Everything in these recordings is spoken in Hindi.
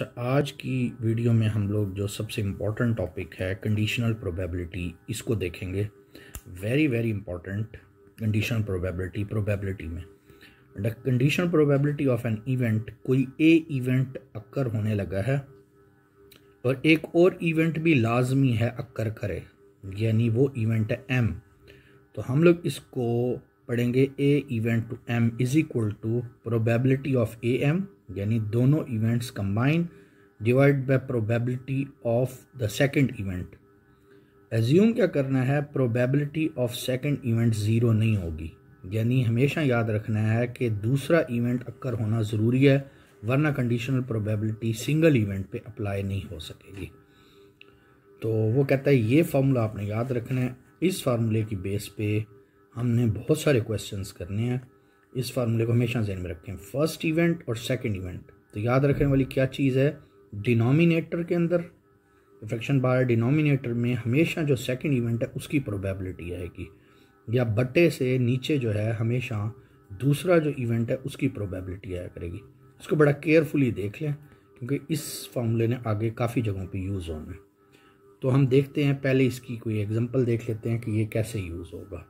अच्छा आज की वीडियो में हम लोग जो सबसे इम्पॉर्टेंट टॉपिक है कंडीशनल प्रोबेबिलिटी इसको देखेंगे very very important conditional probability probability में the conditional probability of an event कोई ए इवेंट अक्कर होने लगा है और एक और इवेंट भी लाजमी है अक्कर करे यानी वो इवेंट है एम तो हम लोग इसको पढ़ेंगे A event to M is equal to probability of A M यानी दोनों events combine divide by probability of the second event assume क्या करना है probability of second event zero नहीं होगी यानी हमेशा याद रखना है कि दूसरा इवेंट अक्कर होना ज़रूरी है वरना कंडीशनल प्रोबेबिलिटी सिंगल इवेंट पे अप्लाई नहीं हो सकेगी तो वो कहता है ये फार्मूला आपने याद रखना है इस फार्मूले की बेस पे हमने बहुत सारे क्वेश्चंस करने हैं इस फार्मूले को हमेशा जहन में रखें फर्स्ट इवेंट और सेकेंड इवेंट तो याद रखने वाली क्या चीज़ है डिनोमिनेटर के अंदर इफेक्शन बार डिनोमिनेटर में हमेशा जो सेकेंड इवेंट है उसकी प्रोबेबिलिटी आएगी या बटे से नीचे जो है हमेशा दूसरा जो इवेंट है उसकी प्रोबेबिलिटी आया करेगी इसको बड़ा केयरफुली देख लें क्योंकि इस फार्मूले ने आगे काफ़ी जगहों पे यूज़ होना है तो हम देखते हैं पहले इसकी कोई एग्जांपल देख लेते हैं कि ये कैसे यूज़ होगा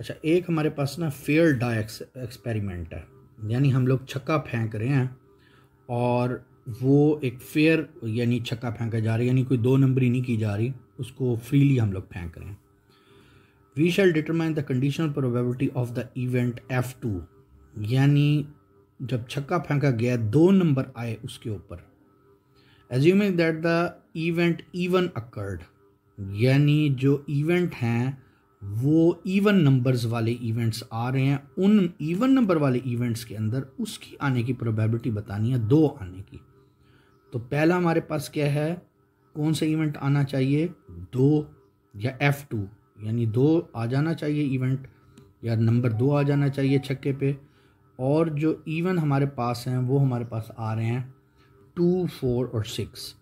अच्छा एक हमारे पास ना फेयर डाई एक्सपेरिमेंट है यानी हम लोग छक्का फेंक रहे हैं और वो एक फेयर यानी छक्का फेंका जा रहा है यानी कोई दो नंबर ही नहीं की जा रही उसको फ्रीली हम लोग फेंक रहे हैं we shall determine the conditional probability of the event F two यानी जब छक्का फेंका गया दो नंबर आए उसके ऊपर assuming that the event even occurred यानी जो इवेंट हैं वो इवन नंबर्स वाले इवेंट्स आ रहे हैं उन इवन नंबर वाले इवेंट्स के अंदर उसकी आने की प्रोबेबिलिटी बतानी है दो आने की तो पहला हमारे पास क्या है कौन सा इवेंट आना चाहिए दो या एफ़ टू यानी दो आ जाना चाहिए इवेंट या नंबर दो आ जाना चाहिए छक्के पे और जो इवन हमारे पास हैं वो हमारे पास आ रहे हैं टू फोर और सिक्स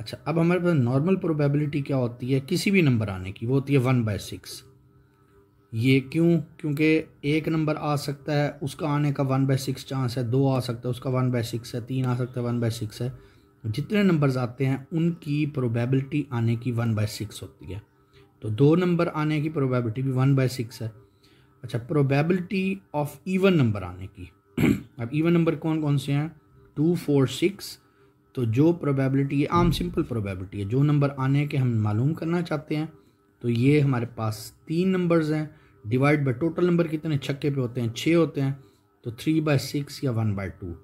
अच्छा अब हमारे पास नॉर्मल प्रोबेबिलिटी क्या होती है किसी भी नंबर आने की वो होती है वन बाय सिक्स ये क्यों क्योंकि एक नंबर आ सकता है उसका आने का वन बाय सिक्स चांस है दो आ सकता है उसका वन बाय सिक्स है तीन आ सकता है वन बाय सिक्स है जितने नंबर्स आते हैं उनकी प्रोबेबिलिटी आने की वन बाय सिक्स होती है तो दो नंबर आने की प्रोबेबिलिटी भी वन बाय सिक्स है अच्छा प्रोबेबिलिटी ऑफ इवन नंबर आने की अब इवन नंबर कौन कौन से हैं टू फोर सिक्स तो जो प्रोबेबिलिटी ये आम सिंपल प्रोबेबिलिटी है जो नंबर आने के हम मालूम करना चाहते हैं तो ये हमारे पास तीन नंबर्स हैं डिवाइड बाय टोटल नंबर कितने छक्के पे होते हैं छः होते हैं तो थ्री बाय सिक्स या वन बाय टू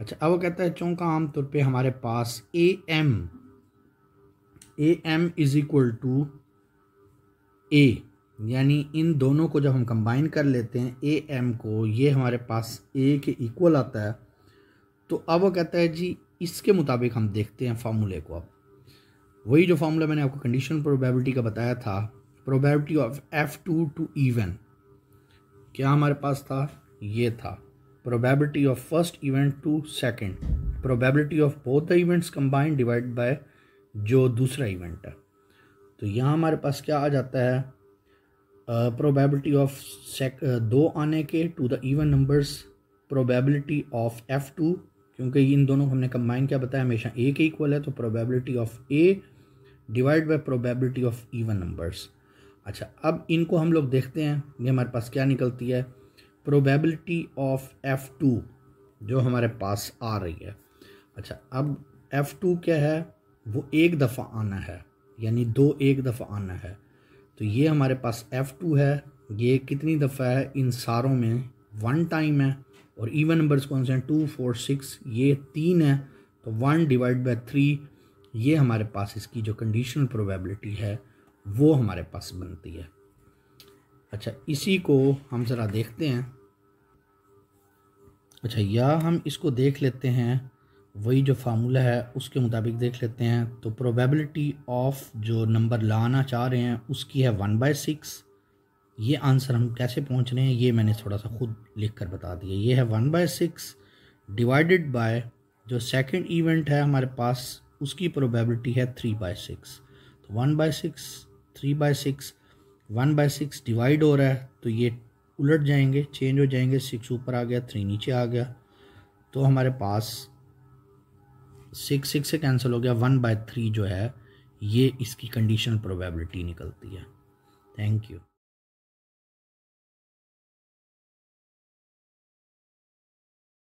अच्छा अब वो कहता है चौंका आमतौर पे हमारे पास A M A M is equal to A यानी इन दोनों को जब हम कंबाइन कर लेते हैं ए एम को ये हमारे पास ए के इक्वल आता है तो अब वो कहता है जी इसके मुताबिक हम देखते हैं फार्मूले को अब वही जो फार्मूला मैंने आपको कंडीशन प्रोबेबिलिटी का बताया था probability of F two to even क्या हमारे पास था ये था probability of first event to second probability of both the events combined divide by जो दूसरा इवेंट है तो यहाँ हमारे पास क्या आ जाता है प्रोबेबिलिटी ऑफ सेक दो आने के to the even numbers probability of F two क्योंकि इन दोनों को हमने कंबाइन क्या बताया हमेशा ए के इक्वल है तो probability of A divide by probability of even numbers अच्छा अब इनको हम लोग देखते हैं ये हमारे पास क्या निकलती है प्रोबेबिलिटी ऑफ एफ़ टू जो हमारे पास आ रही है अच्छा अब एफ़ टू क्या है वो एक दफ़ा आना है यानी दो एक दफ़ा आना है तो ये हमारे पास एफ़ टू है ये कितनी दफ़ा है इन सारों में वन टाइम है और इवन नंबर्स कौन से हैं टू फोर सिक्स ये तीन है तो वन डिवाइड बाई थ्री ये हमारे पास इसकी जो कंडीशनल प्रोबेबिलिटी है वो हमारे पास बनती है अच्छा इसी को हम ज़रा देखते हैं अच्छा या हम इसको देख लेते हैं वही जो फार्मूला है उसके मुताबिक देख लेते हैं तो प्रोबेबिलिटी ऑफ जो नंबर लाना चाह रहे हैं उसकी है वन बाई सिक्स ये आंसर हम कैसे पहुंच रहे हैं ये मैंने थोड़ा सा खुद लिख कर बता दिया ये है one by six divided by जो सेकंड इवेंट है हमारे पास उसकी प्रोबेबिलिटी है थ्री बाय सिक्स तो one by six three by six one by six divide हो रहा है तो ये उलट जाएंगे चेंज हो जाएंगे सिक्स ऊपर आ गया थ्री नीचे आ गया तो हमारे पास सिक्स सिक्स से कैंसिल हो गया वन बाय थ्री जो है ये इसकी कंडीशनल प्रोबेबिलिटी निकलती है थैंक यू